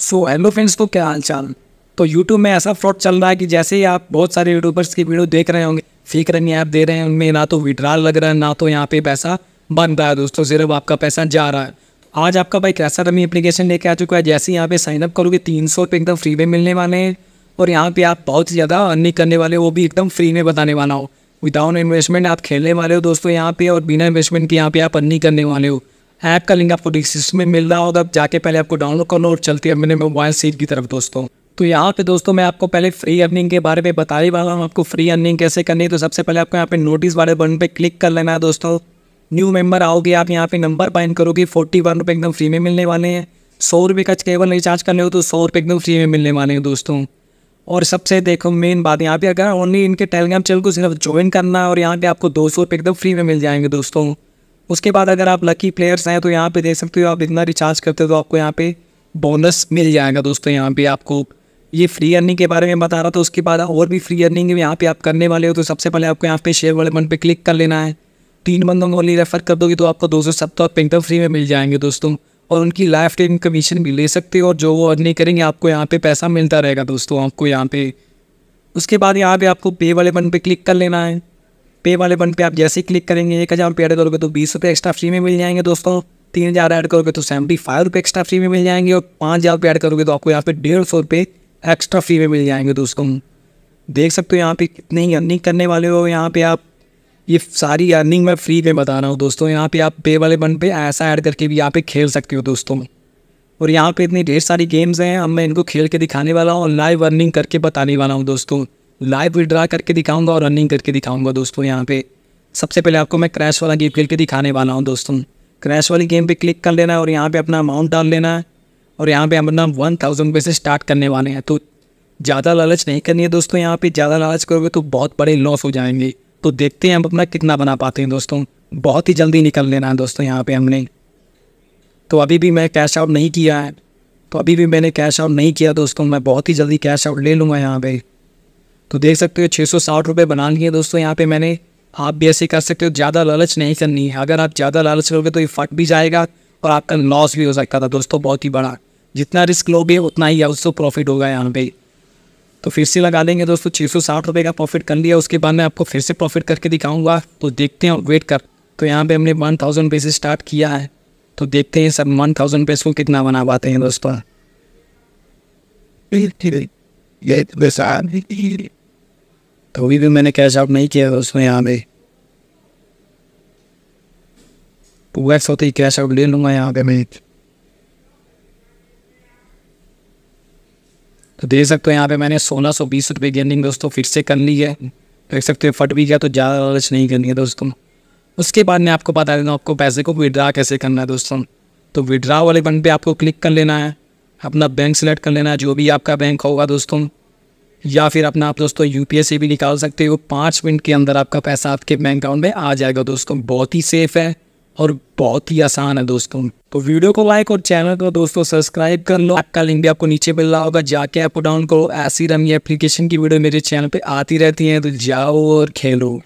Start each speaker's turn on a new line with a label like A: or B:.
A: so hello friends तो क्या हाल चाल तो यूट्यूब में ऐसा फ्रॉड चल रहा है कि जैसे ही आप बहुत सारे यूट्यूबर्स की वीडियो देख रहे होंगे फेक रनिंग ऐप दे रहे हैं उनमें ना तो विड्राल लग रहा है ना तो यहाँ पे पैसा बन रहा है दोस्तों सिर्फ आपका पैसा जा रहा है आज आपका भाई कैसा रमी एप्लीकेशन लेके आ चुका है जैसे यहाँ पे साइनअप करोगे तीन सौ रुपये एकदम फ्री में मिलने वाले हैं और यहाँ पे आप बहुत ज़्यादा अर्निंग करने वाले हो वो भी एकदम फ्री में बताने वाला हो विदाउट इन्वेस्टमेंट आप खेलने वाले हो दोस्तों यहाँ पे और बिना इन्वेस्टमेंट के यहाँ पे आप अर्निंग करने वाले हो ऐप का लिंक आपको डिस्क्रिप्शन में मिल रहा होगा जाके पहले आपको डाउनलोड कर लो और चलती है अपने मोबाइल सीट की तरफ दोस्तों तो यहाँ पे दोस्तों मैं आपको पहले फ्री अर्निंग के बारे में बता ही वाला हूँ आपको फ्री अर्निंग कैसे करनी है तो सबसे पहले आपको यहाँ पे नोटिस वाले बटन पे क्लिक कर लेना है दोस्तों न्यू मेंबर आओगे आप यहाँ पे नंबर पाइन करोगे फोर्टी वन रुपये एकदम फ्री में मिलने वाले हैं सौ रुपये का केवल रिचार्ज करने हो तो सौ रुपये एकदम फ्री में मिलने वाले हैं दोस्तों और सबसे देखो मेन बात यहाँ पे अगर ओनली इनके टेलीग्राम चैनल को सिर्फ ज्वाइन करना है और यहाँ पे आपको दो सौ रुपये एकदम फ्री में मिल जाएंगे दोस्तों उसके बाद अगर आप लकी प्लेयर्स हैं तो यहाँ पे देख सकते हो आप इतना रिचार्ज करते हो तो आपको यहाँ पे बोनस मिल जाएगा दोस्तों यहाँ पे आपको ये फ्री अर्निंग के बारे में बता रहा था उसके बाद और भी फ्री अर्निंग यहाँ पे आप करने वाले हो तो सबसे पहले आपको यहाँ पे शेयर वाले बन पे क्लिक कर लेना है तीन बंदों को रेफर कर दोगे तो आपको दो सौ सत्तर आप एकदम फ्री में मिल जाएंगे दोस्तों और उनकी लाइफ टाइम कमीशन भी ले सकते हो और जो वो अर्निंग करेंगे आपको यहाँ पर पैसा मिलता रहेगा दोस्तों आपको यहाँ पर उसके बाद यहाँ पे आपको पे वाले बन पे क्लिक कर लेना है पे वाले बन पे आप जैसे ही क्लिक करेंगे एक हज़ार रुपये ऐड करोगे तो बीस रुपये एक्स्ट्रा फ्री में मिल जाएंगे दोस्तों तीन हज़ार ऐड करोगे तो सेवेंटी फाइव रुपये एक्स्ट्रा फ्री में मिल जाएंगे और पाँच हज़ार रुपये ऐड करोगे तो आपको यहाँ पे डेढ़ सौ रुपये एक्स्ट्रा फ्री में मिल जाएंगे दोस्तों देख सकते हो यहाँ पे कितने ही अर्निंग करने वाले हो यहाँ पे आप ये सारी अर्निंग मैं फ्री में बता रहा हूँ दोस्तों यहाँ पे आप पे वाले बन पे ऐसा ऐड करके भी यहाँ पे खेल सकते हो दोस्तों और यहाँ पे इतनी ढेर सारी गेम्स हैं अब मैं इनको खेल के दिखाने वाला हूँ और लाइव अर्निंग करके बताने वाला हूँ दोस्तों लाइव विड्रा करके दिखाऊंगा और रनिंग करके दिखाऊंगा दोस्तों यहाँ पे सबसे पहले आपको मैं क्रैश वाला गेम खेल के दिखाने वाला हूँ दोस्तों क्रैश वाली गेम पे क्लिक कर लेना है और यहाँ पे अपना अमाउंट डाल लेना है और यहाँ पे हम अपना वन थाउजेंड रुपये से स्टार्ट करने वाले हैं तो ज़्यादा लालच नहीं करनी है दोस्तों यहाँ पर ज़्यादा लालच करोगे तो बहुत बड़े लॉस हो जाएंगे तो देखते हैं हम अपना कितना बना पाते हैं दोस्तों बहुत ही जल्दी निकल लेना है दोस्तों यहाँ पर हमने तो अभी भी मैं कैश आउट नहीं किया है तो अभी भी मैंने कैश आउट नहीं किया दोस्तों मैं बहुत ही जल्दी कैश आउट ले लूँगा यहाँ पर तो देख सकते हो छः सौ साठ रुपये बना लिए दोस्तों यहाँ पे मैंने आप भी ऐसे कर सकते हो ज़्यादा लालच नहीं करनी है अगर आप ज़्यादा लालच करोगे तो ये फट भी जाएगा और आपका लॉस भी हो सकता था दोस्तों बहुत ही बड़ा जितना रिस्क लोगे उतना ही उसको प्रॉफिट होगा यहाँ पे तो फिर से लगा देंगे दोस्तों छः सौ साठ रुपये का प्रॉफिट कर लिया उसके बाद मैं आपको फिर से प्रॉफिट करके दिखाऊंगा तो देखते हैं वेट कर तो यहाँ पे हमने वन थाउजेंड पे से स्टार्ट किया है तो देखते हैं सब वन थाउजेंड पेज को कितना बना पाते हैं दोस्तों तो अभी भी मैंने कैश आउट नहीं किया उसमें यहाँ पे टू होते ही कैश आउट ले लूँगा यहाँ पे मैं तो देख सकते हो यहाँ पे मैंने सोलह सौ बीस रुपये की अर्निंग दोस्तों फिर से कर ली है देख सकते हो फट भी गया तो ज़्यादा लालच नहीं करनी है दोस्तों उसके बाद मैं आपको बता देता हूँ आपको पैसे को विड्रा कैसे करना है दोस्तों तो विड्रा वाले बन पे आपको क्लिक कर लेना है अपना बैंक सेलेक्ट कर लेना है जो भी आपका बैंक होगा दोस्तों या फिर अपना आप दोस्तों यू भी निकाल सकते हो पाँच मिनट के अंदर आपका पैसा आपके बैंक अकाउंट में आ जाएगा दोस्तों बहुत ही सेफ़ है और बहुत ही आसान है दोस्तों तो वीडियो को लाइक और चैनल को दोस्तों सब्सक्राइब कर लो आपका लिंक भी आपको नीचे मिल रहा होगा जाके ऐप डाउन करो ऐसी रमी एप्लीकेशन की वीडियो मेरे चैनल पे आती रहती हैं तो जाओ और खेलो